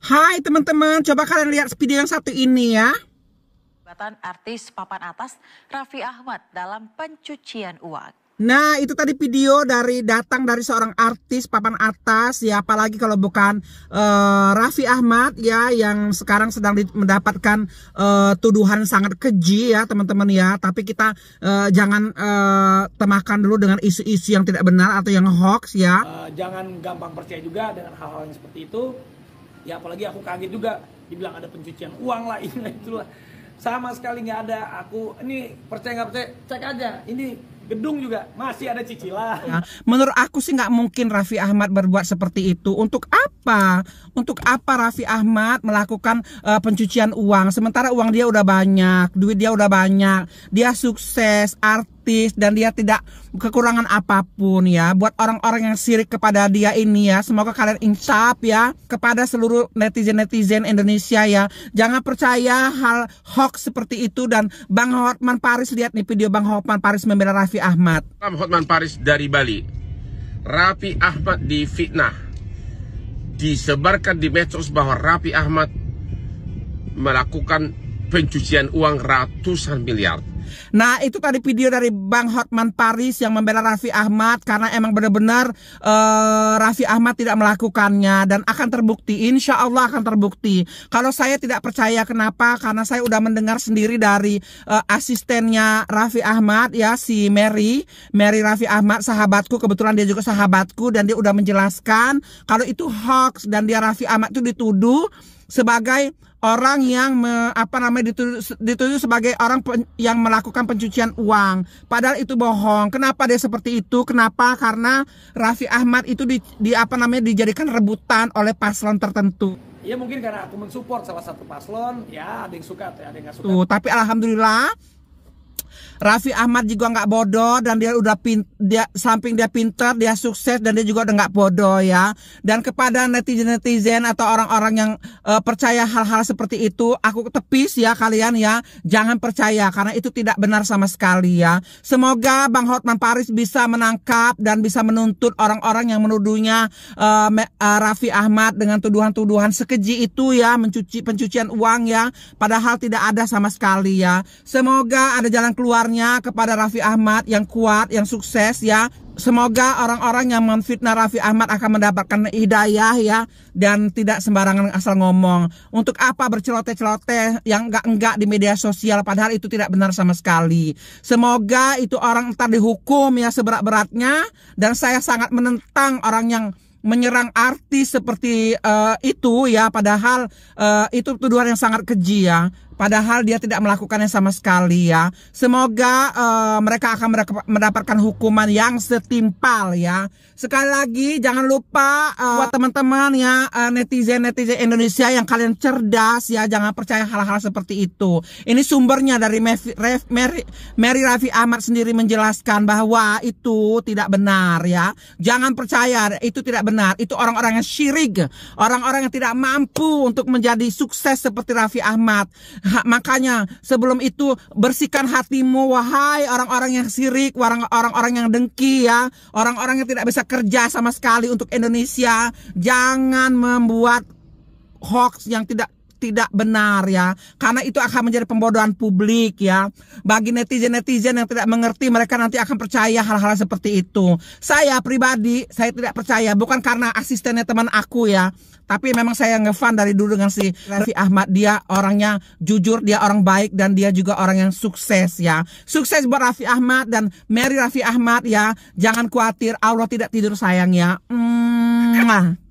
Hai teman-teman, coba kalian lihat video yang satu ini ya. Batan artis papan atas Raffi Ahmad dalam pencucian uang. Nah itu tadi video dari datang dari seorang artis papan atas ya apalagi kalau bukan uh, Raffi Ahmad ya yang sekarang sedang mendapatkan uh, tuduhan sangat keji ya teman-teman ya tapi kita uh, jangan uh, temakan dulu dengan isu-isu yang tidak benar atau yang hoax ya. Uh, jangan gampang percaya juga dengan hal-hal yang seperti itu ya apalagi aku kaget juga dibilang ada pencucian uang lah ini ya, itulah sama sekali nggak ada aku ini percaya nggak percaya cek aja ini gedung juga masih ada cicilan. Nah, menurut aku sih nggak mungkin Raffi Ahmad berbuat seperti itu. Untuk apa? Untuk apa Raffi Ahmad melakukan uh, pencucian uang? Sementara uang dia udah banyak, duit dia udah banyak, dia sukses, art gratis dan dia tidak kekurangan apapun ya. Buat orang-orang yang sirik kepada dia ini ya, semoga kalian insaf ya kepada seluruh netizen-netizen Indonesia ya. Jangan percaya hal hoax seperti itu dan Bang Hotman Paris lihat nih video Bang Hotman Paris membela Raffi Ahmad. Bang Hotman Paris dari Bali. Raffi Ahmad di fitnah Disebarkan di medsos bahwa Raffi Ahmad melakukan pencucian uang ratusan miliar. Nah itu tadi video dari Bang Hotman Paris yang membela Raffi Ahmad karena emang benar-benar uh, Raffi Ahmad tidak melakukannya dan akan terbukti, insya Allah akan terbukti. Kalau saya tidak percaya kenapa? Karena saya udah mendengar sendiri dari uh, asistennya Raffi Ahmad ya si Mary, Mary Raffi Ahmad sahabatku kebetulan dia juga sahabatku dan dia udah menjelaskan kalau itu hoax dan dia Raffi Ahmad itu dituduh sebagai orang yang me, apa namanya dituduh, dituduh sebagai orang yang melakukan melakukan pencucian uang. Padahal itu bohong. Kenapa dia seperti itu? Kenapa? Karena Raffi Ahmad itu di, di apa namanya dijadikan rebutan oleh paslon tertentu. Ya mungkin karena aku mensupport salah satu paslon, ya ada yang suka, ada yang nggak suka. Tuh, tapi alhamdulillah Raffi Ahmad juga nggak bodoh dan dia udah pin, dia samping dia pintar, dia sukses dan dia juga udah nggak bodoh ya. Dan kepada netizen-netizen atau orang-orang yang uh, percaya hal-hal seperti itu, aku tepis ya kalian ya, jangan percaya karena itu tidak benar sama sekali ya. Semoga Bang Hotman Paris bisa menangkap dan bisa menuntut orang-orang yang menuduhnya uh, Raffi Ahmad dengan tuduhan-tuduhan sekeji itu ya, mencuci pencucian uang ya, padahal tidak ada sama sekali ya. Semoga ada jalan keluarnya kepada Raffi Ahmad yang kuat, yang sukses ya. Semoga orang-orang yang menfitnah Raffi Ahmad akan mendapatkan hidayah ya dan tidak sembarangan asal ngomong. Untuk apa berceloteh-celoteh yang enggak-enggak di media sosial padahal itu tidak benar sama sekali. Semoga itu orang entar dihukum ya seberat-beratnya dan saya sangat menentang orang yang menyerang artis seperti uh, itu ya padahal uh, itu tuduhan yang sangat keji ya padahal dia tidak melakukannya sama sekali ya. Semoga uh, mereka akan mendapatkan hukuman yang setimpal ya. Sekali lagi jangan lupa uh, buat teman-teman ya eh, netizen-netizen uh, Indonesia yang kalian cerdas ya jangan percaya hal-hal seperti itu. Ini sumbernya dari Mary, Mary Raffi Ahmad sendiri menjelaskan bahwa itu tidak benar ya. Jangan percaya itu tidak benar. Itu orang-orang yang syirik, orang-orang yang tidak mampu untuk menjadi sukses seperti Raffi Ahmad. Ha, makanya sebelum itu bersihkan hatimu wahai orang-orang yang sirik, orang-orang yang dengki ya, orang-orang yang tidak bisa kerja sama sekali untuk Indonesia. Jangan membuat hoax yang tidak tidak benar ya. Karena itu akan menjadi pembodohan publik ya. Bagi netizen-netizen yang tidak mengerti mereka nanti akan percaya hal-hal seperti itu. Saya pribadi saya tidak percaya bukan karena asistennya teman aku ya. Tapi memang saya ngefan dari dulu dengan si Raffi Ahmad. Dia orangnya jujur, dia orang baik dan dia juga orang yang sukses ya. Sukses buat Raffi Ahmad dan Mary Raffi Ahmad ya. Jangan khawatir, Allah tidak tidur sayang ya. Mm